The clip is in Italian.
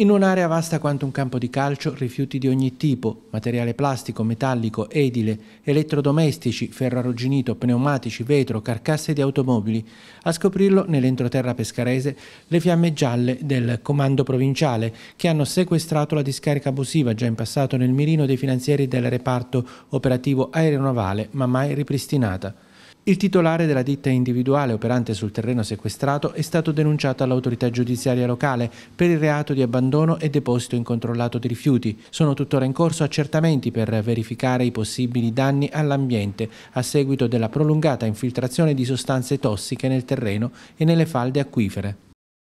In un'area vasta quanto un campo di calcio, rifiuti di ogni tipo, materiale plastico, metallico, edile, elettrodomestici, ferro arrugginito, pneumatici, vetro, carcasse di automobili. A scoprirlo, nell'entroterra pescarese, le fiamme gialle del comando provinciale, che hanno sequestrato la discarica abusiva già in passato nel mirino dei finanzieri del reparto operativo aeronavale, ma mai ripristinata. Il titolare della ditta individuale operante sul terreno sequestrato è stato denunciato all'autorità giudiziaria locale per il reato di abbandono e deposito incontrollato di rifiuti. Sono tuttora in corso accertamenti per verificare i possibili danni all'ambiente a seguito della prolungata infiltrazione di sostanze tossiche nel terreno e nelle falde acquifere.